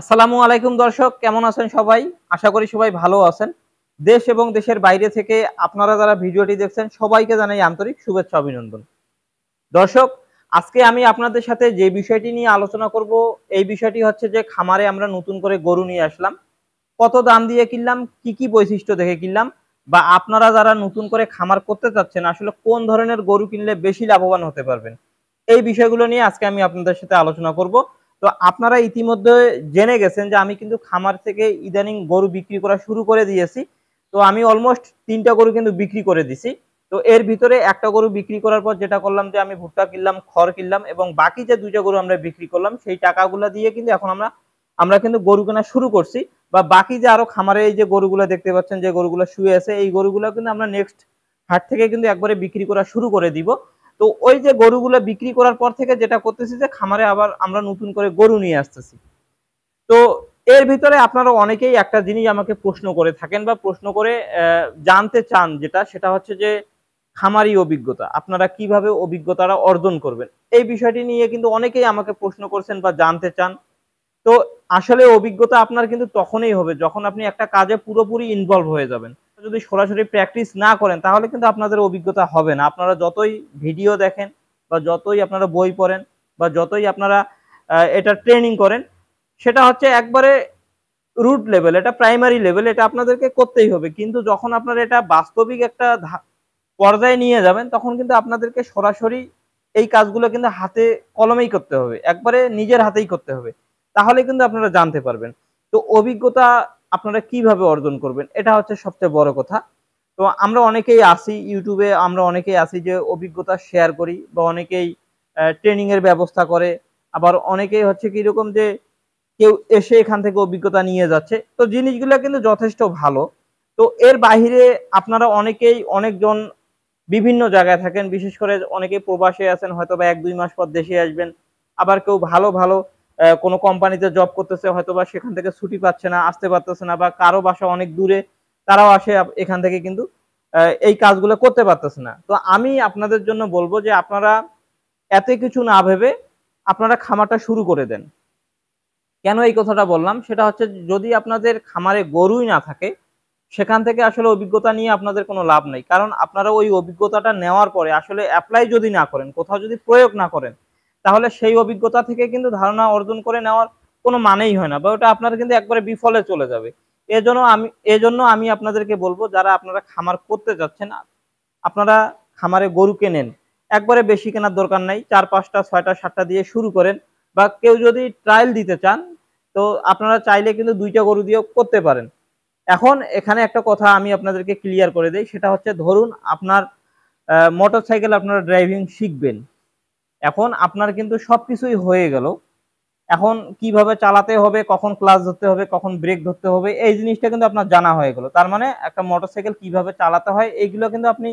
আসসালামু আলাইকুম দর্শক কেমন আছেন সবাই আশা করি সবাই ভালো আছেন দেশ এবং দেশের বাইরে থেকে আপনারা যারা ভিডিওটি দেখছেন সবাইকে জানাই আন্তরিক শুভেচ্ছা অভিনন্দন দর্শক আজকে আমি আপনাদের সাথে যে বিষয়টি নিয়ে আলোচনা করব এই বিষয়টি হচ্ছে যে খামারে আমরা নতুন করে গরু নিয়ে আসলাম কত দাম দিয়ে কিনলাম কি কি বৈশিষ্ট্য দেখে কিনলাম বা আপনারা যারা নতুন করে খামার করতে চাচ্ছেন আসলে কোন ধরনের গরু কিনলে বেশি লাভবান হতে পারবেন এই বিষয়গুলো নিয়ে আজকে আমি আপনাদের সাথে আলোচনা করবো তো আপনারা ইতিমধ্যে জেনে গেছেন যে আমি কিন্তু খামার থেকে ইদানিং গরু বিক্রি করা শুরু করে দিয়েছি তো আমি অলমোস্ট তিনটা গরু কিন্তু বিক্রি করে দিছি তো এর ভিতরে একটা গরু বিক্রি করার পর যেটা করলাম যে আমি ভুট্টা কিনলাম খড় কিনলাম এবং বাকি যে দুইটা গরু আমরা বিক্রি করলাম সেই টাকাগুলো দিয়ে কিন্তু এখন আমরা আমরা কিন্তু গরু কেনা শুরু করছি বা বাকি যে আরো খামারে এই যে গরুগুলো দেখতে পাচ্ছেন যে গরুগুলো শুয়ে আছে এই গরুগুলো কিন্তু আমরা নেক্সট হাট থেকে কিন্তু একবারে বিক্রি করা শুরু করে দিব তো ওই যে গরুগুলো বিক্রি করার পর থেকে যেটা করতেছি যে খামারে আবার আমরা নতুন করে গরু নিয়ে আসতেছি তো এর ভিতরে আপনারা অনেকেই একটা জিনিস আমাকে প্রশ্ন করে থাকেন বা প্রশ্ন করে জানতে চান যেটা সেটা হচ্ছে যে খামারি অভিজ্ঞতা আপনারা কিভাবে অভিজ্ঞতাটা অর্জন করবেন এই বিষয়টি নিয়ে কিন্তু অনেকেই আমাকে প্রশ্ন করছেন বা জানতে চান তো আসলে অভিজ্ঞতা আপনার কিন্তু তখনই হবে যখন আপনি একটা কাজে পুরোপুরি ইনভলভ হয়ে যাবেন যদি সরাসরি প্র্যাকটিস না করেন তাহলে কিন্তু আপনাদের অভিজ্ঞতা হবে না আপনারা যতই ভিডিও দেখেন বা যতই আপনারা বই পড়েন বা যতই আপনারা এটা ট্রেনিং করেন সেটা হচ্ছে একবারে রুট লেভেল এটা প্রাইমারি লেভেল এটা আপনাদেরকে করতেই হবে কিন্তু যখন আপনারা এটা বাস্তবিক একটা পর্যায়ে নিয়ে যাবেন তখন কিন্তু আপনাদেরকে সরাসরি এই কাজগুলো কিন্তু হাতে কলমেই করতে হবে একবারে নিজের হাতেই করতে হবে তাহলে কিন্তু আপনারা জানতে পারবেন তো অভিজ্ঞতা আপনারা কিভাবে অর্জন করবেন এটা হচ্ছে সবচেয়ে বড় কথা তো আমরা অনেকেই আসি ইউটিউবে আমরা অনেকেই আসি যে অভিজ্ঞতা শেয়ার করি বা অনেকেই ট্রেনিংয়ের ব্যবস্থা করে আবার অনেকেই হচ্ছে কীরকম যে কেউ এসে এখান থেকে অভিজ্ঞতা নিয়ে যাচ্ছে তো জিনিসগুলো কিন্তু যথেষ্ট ভালো তো এর বাহিরে আপনারা অনেকেই অনেকজন বিভিন্ন জায়গায় থাকেন বিশেষ করে অনেকেই প্রবাসে আছেন হয়তো বা এক দুই মাস পর দেশে আসবেন আবার কেউ ভালো ভালো কোনো কোম্পানিতে জব করতেছে হয়তো বা সেখান থেকে ছুটি পাচ্ছে না আসতে পারতেছে না বা কারো বাসা অনেক দূরে তারাও আসে এখান থেকে কিন্তু এই কাজগুলো করতে পারতেছে না তো আমি আপনাদের জন্য বলবো যে আপনারা এত কিছু না ভেবে আপনারা খামারটা শুরু করে দেন কেন এই কথাটা বললাম সেটা হচ্ছে যদি আপনাদের খামারে গরুই না থাকে সেখান থেকে আসলে অভিজ্ঞতা নিয়ে আপনাদের কোনো লাভ নেই কারণ আপনারা ওই অভিজ্ঞতাটা নেওয়ার পরে আসলে অ্যাপ্লাই যদি না করেন কোথাও যদি প্রয়োগ না করেন তাহলে সেই অভিজ্ঞতা থেকে কিন্তু ধারণা অর্জন করে নেওয়ার কোনো মানেই হয় না বা ওটা আপনার কিন্তু একবারে বিফলে চলে যাবে এজন্য আমি এজন্য আমি আপনাদেরকে বলবো যারা আপনারা খামার করতে যাচ্ছেন আপনারা খামারে গরু কেনেন একবারে বেশি কেনার দরকার নাই চার পাঁচটা ছয়টা সাতটা দিয়ে শুরু করেন বা কেউ যদি ট্রায়াল দিতে চান তো আপনারা চাইলে কিন্তু দুইটা গরু দিয়েও করতে পারেন এখন এখানে একটা কথা আমি আপনাদেরকে ক্লিয়ার করে দেই সেটা হচ্ছে ধরুন আপনার মোটর সাইকেল আপনারা ড্রাইভিং শিখবেন এখন আপনার কিন্তু সব কিছুই হয়ে গেল এখন কিভাবে চালাতে হবে কখন ক্লাস ধরতে হবে কখন ব্রেক ধরতে হবে এই জিনিসটা কিন্তু আপনার জানা হয়ে গেল তার মানে একটা মোটরসাইকেল কিভাবে চালাতে হয় এইগুলো কিন্তু আপনি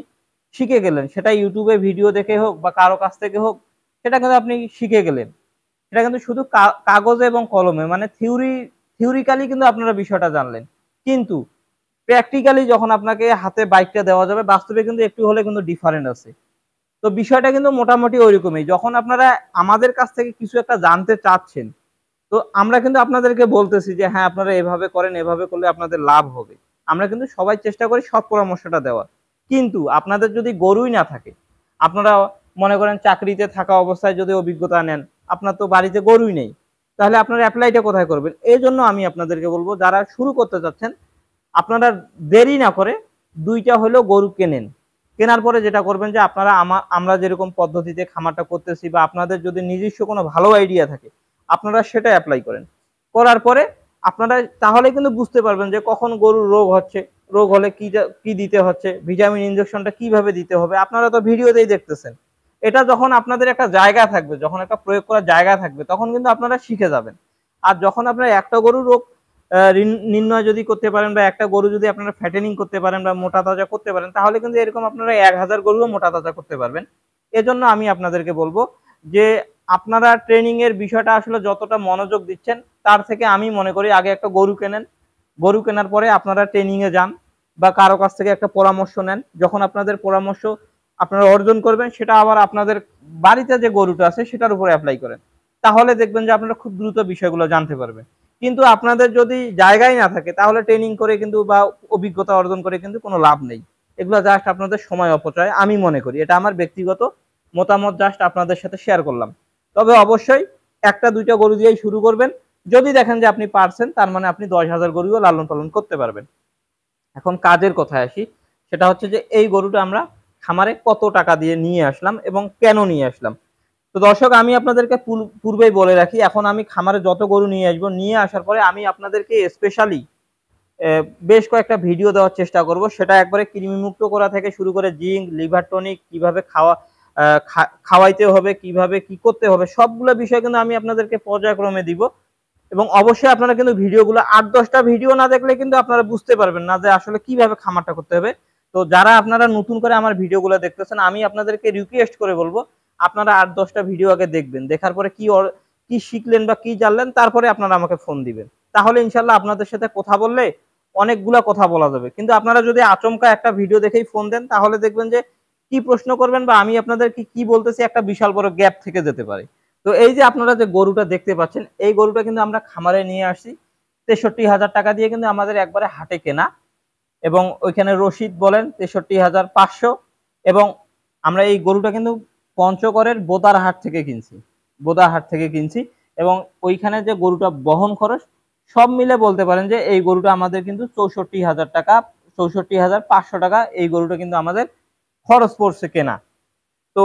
শিখে গেলেন সেটা ইউটিউবে ভিডিও দেখে হোক বা কারো কাছ থেকে হোক সেটা কিন্তু আপনি শিখে গেলেন সেটা কিন্তু শুধু কাগজে এবং কলমে মানে থিওরি থিওরিক্যালি কিন্তু আপনারা বিষয়টা জানলেন কিন্তু প্র্যাকটিক্যালি যখন আপনাকে হাতে বাইকটা দেওয়া যাবে বাস্তবে কিন্তু একটু হলে কিন্তু ডিফারেন্ট আছে তো বিষয়টা কিন্তু মোটামুটি ওইরকমই যখন আপনারা আমাদের কাছ থেকে কিছু একটা জানতে চাচ্ছেন তো আমরা কিন্তু আপনাদেরকে বলতেছি যে হ্যাঁ আপনারা এভাবে করেন এভাবে করলে আপনাদের লাভ হবে আমরা কিন্তু সবাই চেষ্টা করি সৎ পরামর্শটা দেওয়ার কিন্তু আপনাদের যদি গরুই না থাকে আপনারা মনে করেন চাকরিতে থাকা অবস্থায় যদি অভিজ্ঞতা নেন আপনার তো বাড়িতে গরুই নেই তাহলে আপনার অ্যাপ্লাইটা কোথায় করবেন এই জন্য আমি আপনাদেরকে বলবো যারা শুরু করতে চাচ্ছেন আপনারা দেরি না করে দুইটা হলেও গরু কেনেন কেনার পরে যেটা করবেন যে আপনারা আমরা যেরকম পদ্ধতিতে খামারটা করতেছি বা আপনাদের যদি নিজস্ব কোনো ভালো আইডিয়া থাকে আপনারা সেটা অ্যাপ্লাই করেন করার পরে আপনারা তাহলে কিন্তু বুঝতে পারবেন যে কখন গরুর রোগ হচ্ছে রোগ হলে কি কি দিতে হচ্ছে ভিটামিন ইনজেকশনটা কিভাবে দিতে হবে আপনারা তো ভিডিওতেই দেখতেছেন এটা যখন আপনাদের একটা জায়গা থাকবে যখন একটা প্রয়োগ করার জায়গা থাকবে তখন কিন্তু আপনারা শিখে যাবেন আর যখন আপনার একটা গরুর রোগ নির্ণয় যদি করতে পারেন বা একটা গরু যদি আপনারা ফ্যাটেনিং করতে পারেন বা মোটা তাজা করতে পারেন তাহলে কিন্তু এরকম আপনারা এক হাজার গরুও মোটা তাজা করতে পারবেন এজন্য আমি আপনাদেরকে বলবো যে আপনারা ট্রেনিং এর বিষয়টা আসলে যতটা মনোযোগ দিচ্ছেন তার থেকে আমি মনে করি আগে একটা গরু কেনেন গরু কেনার পরে আপনারা ট্রেনিং এ যান বা কারো কাছ থেকে একটা পরামর্শ নেন যখন আপনাদের পরামর্শ আপনারা অর্জন করবেন সেটা আবার আপনাদের বাড়িতে যে গরুটা আছে সেটার উপরে অ্যাপ্লাই করেন তাহলে দেখবেন যে আপনারা খুব দ্রুত বিষয়গুলো জানতে পারবেন কিন্তু আপনাদের যদি জায়গায় না থাকে তাহলে ট্রেনিং করে কিন্তু বা অভিজ্ঞতা অর্জন করে কিন্তু কোনো লাভ নেই এগুলো জাস্ট আপনাদের সময় অপচয় আমি মনে করি এটা আমার ব্যক্তিগত মতামত জাস্ট আপনাদের সাথে শেয়ার করলাম তবে অবশ্যই একটা দুইটা গরু দিয়েই শুরু করবেন যদি দেখেন যে আপনি পারছেন তার মানে আপনি দশ হাজার গরুও লালন পালন করতে পারবেন এখন কাজের কথায় আসি সেটা হচ্ছে যে এই গরুটা আমরা খামারে কত টাকা দিয়ে নিয়ে আসলাম এবং কেন নিয়ে আসলাম তো দর্শক আমি আপনাদেরকে পূর্বেই বলে রাখি এখন আমি খামারে যত গরু নিয়ে আসবো নিয়ে আসার পরে আমি আপনাদেরকে স্পেশালি বেশ কয়েকটা ভিডিও দেওয়ার চেষ্টা করব সেটা একবারে কৃমিমুক্ত করা থেকে শুরু করে জিঙ্ক লিভার টনিক কীভাবে খাওয়া খাওয়াইতে হবে কিভাবে কি করতে হবে সবগুলো বিষয় কিন্তু আমি আপনাদেরকে পর্যায়ক্রমে দিব এবং অবশ্যই আপনারা কিন্তু ভিডিওগুলো আট দশটা ভিডিও না দেখলে কিন্তু আপনারা বুঝতে পারবেন না যে আসলে কিভাবে খামারটা করতে হবে তো যারা আপনারা নতুন করে আমার ভিডিওগুলো দেখতেছেন আমি আপনাদেরকে রিকোয়েস্ট করে বলবো আপনারা আট দশটা ভিডিও আগে দেখবেন দেখার পরে কি কি শিখলেন বা কি জানলেন তারপরে আপনারা আমাকে ফোন দিবেন তাহলে ইনশাল্লাহ আপনাদের সাথে কথা বললে অনেকগুলা কথা বলা যাবে কিন্তু আপনারা যদি আচমকা একটা ভিডিও দেখেই ফোন দেন তাহলে দেখবেন যে কি প্রশ্ন করবেন বা আমি আপনাদেরকে কি বলতেছি একটা বিশাল বড় গ্যাপ থেকে যেতে পারে তো এই যে আপনারা যে গরুটা দেখতে পাচ্ছেন এই গরুটা কিন্তু আমরা খামারে নিয়ে আসি তেষট্টি হাজার টাকা দিয়ে কিন্তু আমাদের একবারে হাটে কেনা এবং ওইখানে রশিদ বলেন তেষট্টি হাজার পাঁচশো এবং আমরা এই গরুটা কিন্তু পঞ্চগড়ের পঞ্চকরের হাট থেকে কিনছি হাট থেকে কিনছি এবং ওইখানে যে গরুটা বহন খরচ সব মিলে বলতে পারেন যে এই গরুটা আমাদের কিন্তু চৌষট্টি হাজার টাকা চৌষট্টি হাজার পাঁচশো টাকা এই গরুটা কিন্তু আমাদের খরচ পড়ছে কেনা তো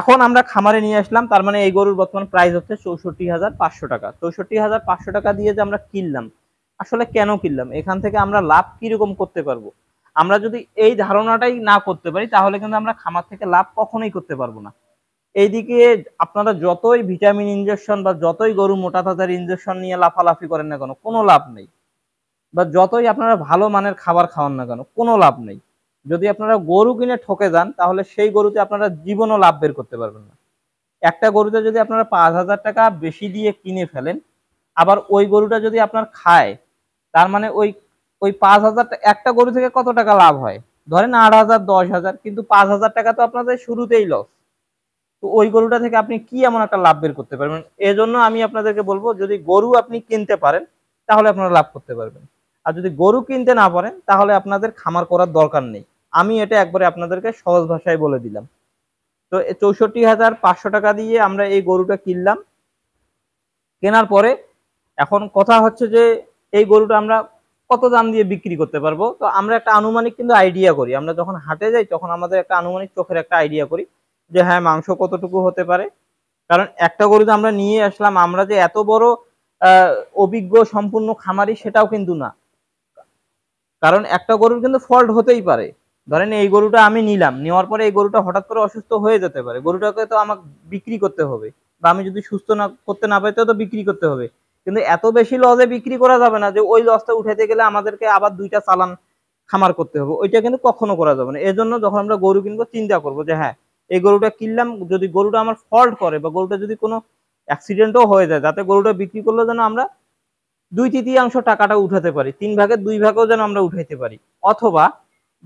এখন আমরা খামারে নিয়ে আসলাম তার মানে এই গরুর বর্তমান প্রাইস হচ্ছে চৌষট্টি হাজার পাঁচশো টাকা চৌষট্টি হাজার পাঁচশো টাকা দিয়ে যে আমরা কিনলাম আসলে কেন কিনলাম এখান থেকে আমরা লাভ কিরকম করতে পারবো আমরা যদি এই ধারণাটাই না করতে পারি তাহলে কিন্তু আমরা খামার থেকে লাভ কখনোই করতে পারবো না এইদিকে আপনারা যতই ভিটামিন ইনজেকশন বা যতই গরু মোটা তাজার ইনজেকশন নিয়ে লাফালাফি করেন না কেন কোনো লাভ নেই বা যতই আপনারা ভালো মানের খাবার খাওয়ান না কেন কোনো লাভ নেই যদি আপনারা গরু কিনে ঠকে যান তাহলে সেই গরুতে আপনারা জীবনও লাভ বের করতে পারবেন না একটা গরুতে যদি আপনারা পাঁচ হাজার টাকা বেশি দিয়ে কিনে ফেলেন আবার ওই গরুটা যদি আপনার খায় তার মানে ওই ওই পাঁচ হাজার একটা গরু থেকে কত টাকা লাভ হয় ধরেন আট হাজার দশ হাজার কিন্তু পাঁচ হাজার টাকা তো আপনাদের শুরুতেই লস তো ওই গরুটা থেকে আপনি কি এমন একটা লাভ বের করতে পারবেন এজন্য আমি আপনাদেরকে বলবো যদি গরু আপনি কিনতে পারেন তাহলে আপনারা লাভ করতে পারবেন আর যদি গরু কিনতে না পারেন তাহলে আপনাদের খামার করার দরকার নেই আমি এটা একবারে আপনাদেরকে সহজ ভাষায় বলে দিলাম তো চৌষট্টি হাজার পাঁচশো টাকা দিয়ে আমরা এই গরুটা কিনলাম কেনার পরে এখন কথা হচ্ছে যে এই গরুটা আমরা কত দাম দিয়ে বিক্রি করতে পারবো তো আমরা একটা আনুমানিক কিন্তু আইডিয়া করি আমরা যখন হাটে যাই তখন আমাদের একটা আনুমানিক চোখের একটা আইডিয়া করি যে হ্যাঁ মাংস কতটুকু হতে পারে কারণ একটা গরু তো আমরা নিয়ে আসলাম আমরা যে এত বড় অভিজ্ঞ সম্পূর্ণ খামারি সেটাও কিন্তু না কারণ একটা গরুর কিন্তু ফল্ট হতেই পারে ধরেন এই গরুটা আমি নিলাম নেওয়ার পরে এই গরুটা হঠাৎ করে অসুস্থ হয়ে যেতে পারে গরুটাকে তো আমাকে বিক্রি করতে হবে বা আমি যদি সুস্থ না করতে না পারি তো বিক্রি করতে হবে কিন্তু এত বেশি লজে বিক্রি করা যাবে না যে ওই লসটা উঠাইতে গেলে আমাদেরকে আবার দুইটা চালান খামার করতে হবে ওইটা কিন্তু কখনো করা যাবে না এজন্য যখন আমরা গরু কিনবো চিন্তা করবো যে হ্যাঁ এই গরুটা কিনলাম যদি গরুটা আমার ফল্ট করে বা গরুটা যদি কোনো অ্যাক্সিডেন্টও হয়ে যায় যাতে গরুটা বিক্রি করলে যেন আমরা দুই তৃতীয়াংশ টাকাটা উঠাতে পারি তিন ভাগে দুই ভাগেও যেন আমরা উঠাইতে পারি অথবা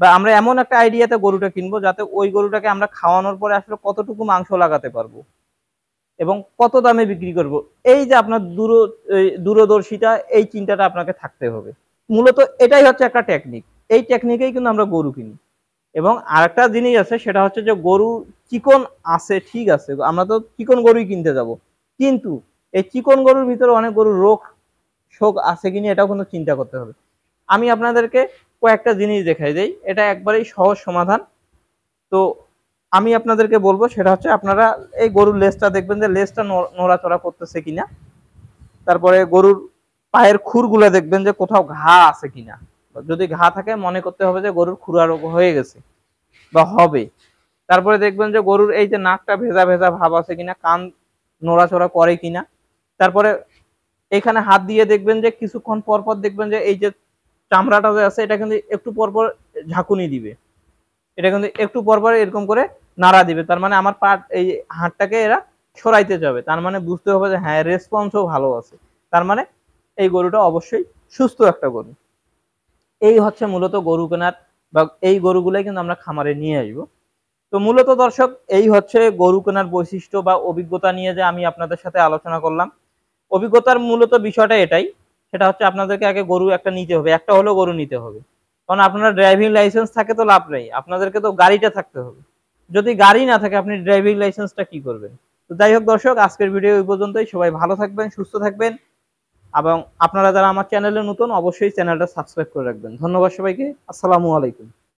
বা আমরা এমন একটা আইডিয়াতে গরুটা কিনবো যাতে ওই গরুটাকে আমরা খাওয়ানোর পরে আসলে কতটুকু মাংস লাগাতে পারবো এবং কত দামে বিক্রি করব এই যে আপনার দূর দূরদর্শিতা এই চিন্তাটা আপনাকে থাকতে হবে মূলত এটাই হচ্ছে একটা টেকনিক এই টেকনিকেই কিন্তু আমরা গরু কিনি এবং আরেকটা জিনিস আছে সেটা হচ্ছে যে গরু চিকন আছে ঠিক আছে আমরা তো চিকন গরুই কিনতে যাব কিন্তু এই চিকন গরুর ভিতরে অনেক গরু রোগ শোক আছে কিনা এটাও কিন্তু চিন্তা করতে হবে আমি আপনাদেরকে কয়েকটা জিনিস দেখাই দেই এটা একবারেই সহজ সমাধান তো আমি আপনাদেরকে বলবো সেটা হচ্ছে আপনারা এই গরুর লেজটা দেখবেন যে লেজটা নড়াচড়া করতেছে কিনা তারপরে গরুর পায়ের খুরগুলো দেখবেন যে কোথাও ঘা আছে কিনা যদি ঘা থাকে মনে করতে হবে যে গরুর খুরা রোগ হয়ে গেছে বা হবে তারপরে দেখবেন যে গরুর এই যে নাকটা ভেজা ভেজা ভাব আছে কিনা কান নোড়াচোড়া করে কিনা তারপরে এখানে হাত দিয়ে দেখবেন যে কিছুক্ষণ পর দেখবেন যে এই যে চামড়াটা যে আছে এটা কিন্তু একটু পর পর ঝাঁকুনি দিবে এটা কিন্তু একটু পর পর এরকম করে নাড়া দিবে তার মানে আমার পাট এই হাতটাকে এরা সরাইতে যাবে তার মানে বুঝতে হবে যে হ্যাঁ রেসপন্সও ভালো আছে তার মানে এই গরুটা অবশ্যই সুস্থ একটা গরু এই হচ্ছে মূলত গরু কেনার বা এই গরুগুলোই কিন্তু আমরা খামারে নিয়ে আসবো তো মূলত দর্শক এই হচ্ছে গরু কেনার বৈশিষ্ট্য বা অভিজ্ঞতা নিয়ে যে আমি আপনাদের সাথে আলোচনা করলাম অভিজ্ঞতার মূলত বিষয়টা এটাই সেটা হচ্ছে আপনাদেরকে আগে গরু একটা নিতে হবে একটা হলো গরু নিতে হবে কারণ আপনার ড্রাইভিং লাইসেন্স থাকে তো লাভ নেই আপনাদেরকে তো গাড়িটা থাকতে হবে যদি গাড়ি না থাকে আপনি ড্রাইভিং লাইসেন্সটা কি করবেন তো যাই হোক দর্শক আজকের ভিডিও এই পর্যন্তই সবাই ভালো থাকবেন সুস্থ থাকবেন এবং আপনারা যারা আমার চ্যানেলে নতুন অবশ্যই চ্যানেলটা সাবস্ক্রাইব করে রাখবেন ধন্যবাদ সবাইকে আসসালামু আলাইকুম